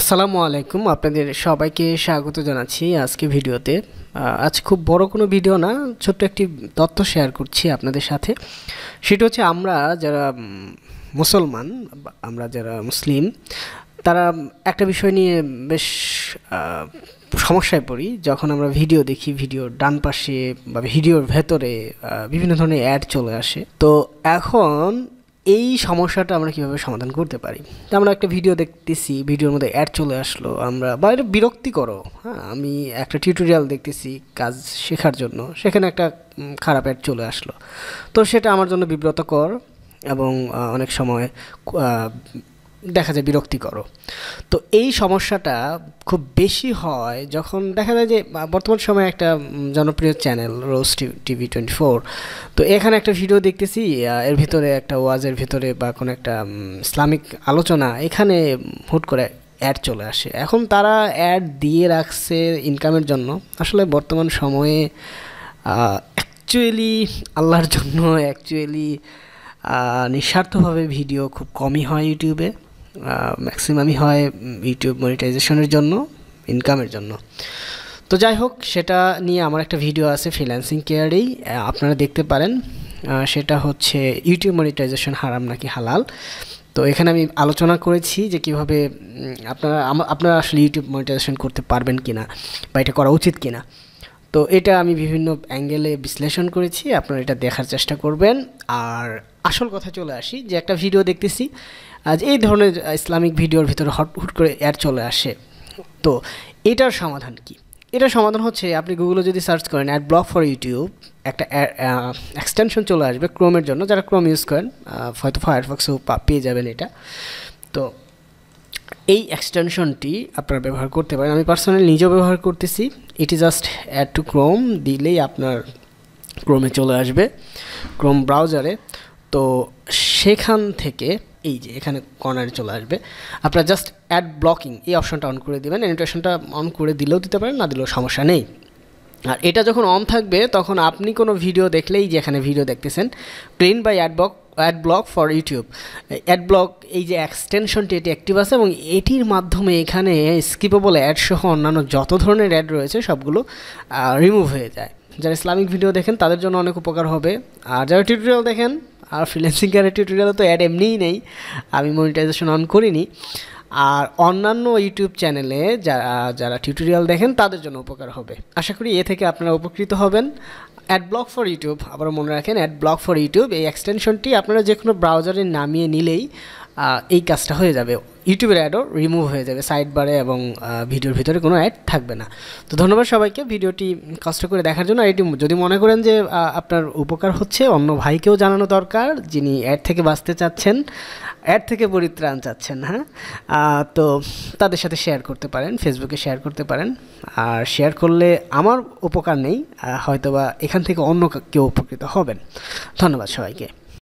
আসসালামু আলাইকুম আপনাদের সবাইকে স্বাগত জানাচ্ছি আজকে ভিডিওতে আজ খুব বড় কোনো ভিডিও না ছোট্ট একটি তথ্য শেয়ার করছি আপনাদের সাথে সেটা হচ্ছে আমরা যারা মুসলমান আমরা যারা মুসলিম তারা একটা বিষয় নিয়ে বেশ সমস্যায় পড়ি যখন আমরা ভিডিও দেখি ভিডিওর ডান পাশে বা ভিডিওর ভেতরে বিভিন্ন ধরনের অ্যাড চলে আসে তো এখন এই সমস্যাটা আমরা কীভাবে সমাধান করতে পারি তো আমরা একটা ভিডিও দেখতেছি ভিডিওর মধ্যে অ্যাড চলে আসলো আমরা বা এটা বিরক্তিকর হ্যাঁ আমি একটা টিউটোরিয়াল দেখতেছি কাজ শেখার জন্য সেখানে একটা খারাপ অ্যাড চলে আসলো তো সেটা আমার জন্য বিব্রতকর এবং অনেক সময় দেখা যায় বিরক্তিকর তো এই সমস্যাটা খুব বেশি হয় যখন দেখা যায় যে বর্তমান সময়ে একটা জনপ্রিয় channel Rose TV twenty four তো এখানে একটা ভিডিও দেখতেছি এর ভিতরে একটা ওয়াজের ভিতরে বা কোনো একটা ইসলামিক আলোচনা এখানে হুট করে অ্যাড চলে আসে এখন তারা অ্যাড দিয়ে রাখছে ইনকামের জন্য আসলে বর্তমান সময়ে অ্যাকচুয়ালি আল্লাহর জন্য অ্যাকচুয়ালি নিঃস্বার্থভাবে ভিডিও খুব কমই হয় ইউটিউবে ম্যাক্সিমামই হয় ইউটিউব মনিটাইজেশনের জন্য ইনকামের জন্য তো যাই হোক সেটা নিয়ে আমার একটা ভিডিও আছে ফ্রিল্যান্সিং কেয়ারেই আপনারা দেখতে পারেন সেটা হচ্ছে ইউটিউব মনিটাইজেশন হারাম নাকি হালাল তো এখানে আমি আলোচনা করেছি যে কিভাবে আপনারা আপনারা আসলে ইউটিউব মনিটাইজেশন করতে পারবেন কি না বা এটা করা উচিত কি না তো এটা আমি বিভিন্ন অ্যাঙ্গেলে বিশ্লেষণ করেছি আপনারা এটা দেখার চেষ্টা করবেন আর আসল কথা চলে আসি যে একটা ভিডিও দেখতেছি আজ এই ধরনের ইসলামিক ভিডিওর ভিতরে হট হুট করে অ্যাড চলে আসে তো এটার সমাধান কি এটার সমাধান হচ্ছে আপনি গুগলে যদি সার্চ করেন অ্যাড ব্লক ফর ইউটিউব একটা এক্সটেনশন চলে আসবে ক্রোমের জন্য যারা ক্রোম ইউজ করেন হয়তো ফায়ারফক্সও পেয়ে যাবেন এটা তো এই এক্সটেনশনটি আপনারা ব্যবহার করতে পারেন আমি পার্সোনালি নিজেও ব্যবহার করতেছি it is just add to Chrome দিলেই আপনার ক্রোমে চলে আসবে ক্রোম ব্রাউজারে তো সেখান থেকে এই যে এখানে কর্নারে চলে আসবে আপনারা জাস্ট অ্যাড ব্লকিং এই অপশানটা অন করে দেবেন অ্যানিটেশনটা অন করে দিলেও দিতে পারেন না দিলেও সমস্যা নেই আর এটা যখন অন থাকবে তখন আপনি কোনো ভিডিও দেখলেই যে এখানে ভিডিও দেখতেছেন clean by adblock ad block for YouTube ad block এই যে এক্সটেনশনটি এটি অ্যাক্টিভ আছে এবং এটির মাধ্যমে এখানে স্কিপেবল অ্যাড সহ অন্যান্য যত ধরনের অ্যাড রয়েছে সবগুলো রিমুভ হয়ে যায় যারা ইসলামিক ভিডিও দেখেন তাদের জন্য অনেক উপকার হবে আর যারা টিউটোরিয়াল দেখেন আর ফ্রিল্যান্সিং কারের টিউটোরিয়ালে তো অ্যাড এমনিই নেই আমি মনিটাইজেশন অন করিনি আর অন্যান্য ইউটিউব চ্যানেলে যারা যারা টিউটোরিয়াল দেখেন তাদের জন্য উপকার হবে আশা করি এ থেকে আপনারা উপকৃত হবেন অ্যাড ব্লক ফর ইউটিউব আবার মনে রাখেন অ্যাড ব্লক ফর ইউটিউব এই এক্সটেনশনটি আপনারা যে কোনো ব্রাউজারে নামিয়ে নিলেই এই কাজটা হয়ে যাবে ইউটিউবের অ্যাডও রিমুভ হয়ে যাবে সাইড বারে এবং ভিডিওর ভিতরে কোনো অ্যাড থাকবে না তো ধন্যবাদ সবাইকে ভিডিওটি কষ্ট করে দেখার জন্য আর এটি যদি মনে করেন যে আপনার উপকার হচ্ছে অন্য ভাইকেও জানানো দরকার যিনি অ্যাড থেকে বাঁচতে চাচ্ছেন অ্যাড থেকে পরিত্রাণ চাচ্ছেন হ্যাঁ তো তাদের সাথে শেয়ার করতে পারেন ফেসবুকে শেয়ার করতে পারেন আর শেয়ার করলে আমার উপকার নেই হয়তোবা এখান থেকে অন্য কেউ উপকৃত হবেন ধন্যবাদ সবাইকে